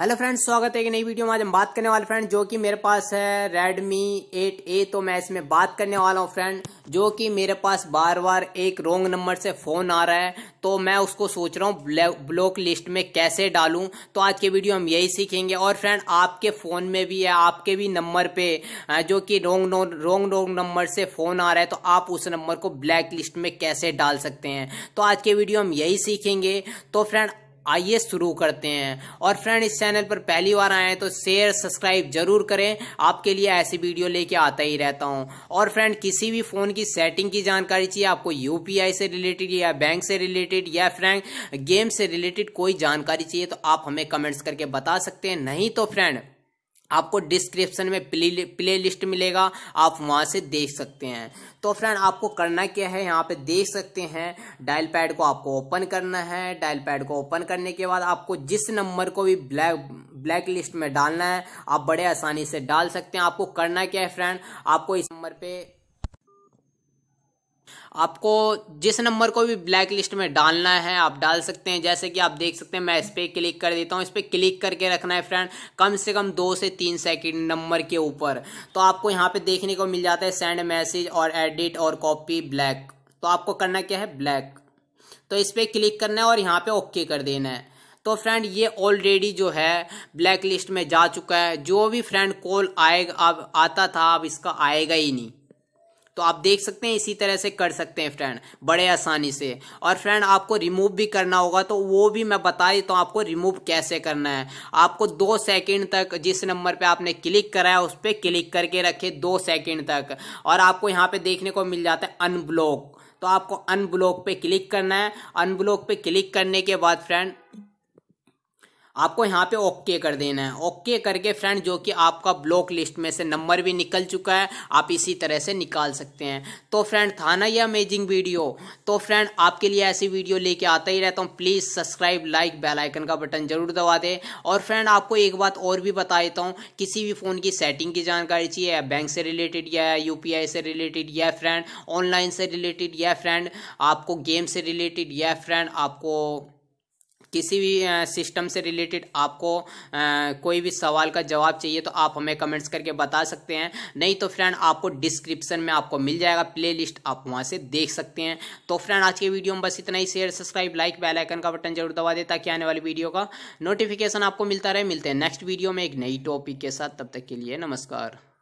hello friends स्वागत है कि नई वीडियो में आज हम बात करने वाले फ्रेंड जो कि मेरे पास है रेडमी 8A तो मैं इसमें बात करने वाला हूँ फ्रेंड जो कि मेरे पास बार बार एक रोंग नंबर से फ़ोन आ रहा है तो मैं उसको सोच रहा हूँ ब्लॉक लिस्ट में कैसे डालूं तो आज के वीडियो हम यही सीखेंगे और फ्रेंड आपके फ़ोन में भी है आपके भी नंबर पर जो कि रोंग रोंग रोंग नंबर से फ़ोन आ रहा है तो आप उस नंबर को ब्लैक लिस्ट में कैसे डाल सकते हैं तो आज के वीडियो हम यही सीखेंगे तो फ्रेंड आइए शुरू करते हैं और फ्रेंड इस चैनल पर पहली बार आए हैं तो शेयर सब्सक्राइब जरूर करें आपके लिए ऐसी वीडियो लेके आता ही रहता हूं और फ्रेंड किसी भी फ़ोन की सेटिंग की जानकारी चाहिए आपको यूपीआई से रिलेटेड या बैंक से रिलेटेड या फ्रेंड गेम से रिलेटेड कोई जानकारी चाहिए तो आप हमें कमेंट्स करके बता सकते हैं नहीं तो फ्रेंड आपको डिस्क्रिप्शन में प्ले लिस्ट मिलेगा आप वहाँ से देख सकते हैं तो फ्रेंड आपको करना क्या है यहाँ पे देख सकते हैं डायल पैड को आपको ओपन करना है डायल पैड को ओपन करने के बाद आपको जिस नंबर को भी ब्लैक ब्लैक लिस्ट में डालना है आप बड़े आसानी से डाल सकते हैं आपको करना क्या है फ्रेंड आपको इस नंबर पे आपको जिस नंबर को भी ब्लैक लिस्ट में डालना है आप डाल सकते हैं जैसे कि आप देख सकते हैं मैं इस पर क्लिक कर देता हूँ इस पर क्लिक करके रखना है फ्रेंड कम से कम दो से तीन सेकेंड नंबर के ऊपर तो आपको यहाँ पर देखने को मिल जाता है सेंड मैसेज और एडिट और कॉपी ब्लैक तो आपको करना क्या है ब्लैक तो इस पर क्लिक करना है और यहाँ पे ओके कर देना है तो फ्रेंड ये ऑलरेडी जो है ब्लैक लिस्ट में जा चुका है जो भी फ्रेंड कॉल आएगा अब आता था अब इसका आएगा ही नहीं तो आप देख सकते हैं इसी तरह से कर सकते हैं फ्रेंड बड़े आसानी से और फ्रेंड आपको रिमूव भी करना होगा तो वो भी मैं बता देता हूँ आपको रिमूव कैसे करना है आपको दो सेकेंड तक जिस नंबर पर आपने क्लिक करा है उस पर क्लिक करके रखे दो सेकेंड तक और आपको यहाँ पर देखने को मिल जाता है अनब्लॉक तो आपको अनब्लॉक पे क्लिक करना है अनब्लॉक पे क्लिक करने के बाद फ्रेंड आपको यहाँ पे ओके कर देना है ओके करके फ्रेंड जो कि आपका ब्लॉक लिस्ट में से नंबर भी निकल चुका है आप इसी तरह से निकाल सकते हैं तो फ्रेंड था ना ये अमेजिंग वीडियो तो फ्रेंड आपके लिए ऐसी वीडियो लेके आता ही रहता हूँ please subscribe like bell icon का बटन जरूर दबा दें और फ्रेंड आपको एक बात और भी बता देता हूँ किसी भी फ़ोन की सेटिंग की जानकारी चाहिए या बैंक से रिलेटेड या यू से रिलेटेड या फ्रेंड ऑनलाइन से रिलेटेड या फ्रेंड आपको गेम से रिलेटेड या फ्रेंड आपको किसी भी सिस्टम से रिलेटेड आपको कोई भी सवाल का जवाब चाहिए तो आप हमें कमेंट्स करके बता सकते हैं नहीं तो फ्रेंड आपको डिस्क्रिप्शन में आपको मिल जाएगा प्लेलिस्ट आप वहाँ से देख सकते हैं तो फ्रेंड आज के वीडियो में बस इतना ही share subscribe like bell icon का बटन जरूर दबा दे ताकि आने वाली वीडियो का नोटिफिकेशन आपको मिलता रहे मिलते हैं नेक्स्ट वीडियो में एक नई टॉपिक के साथ तब तक के लिए नमस्कार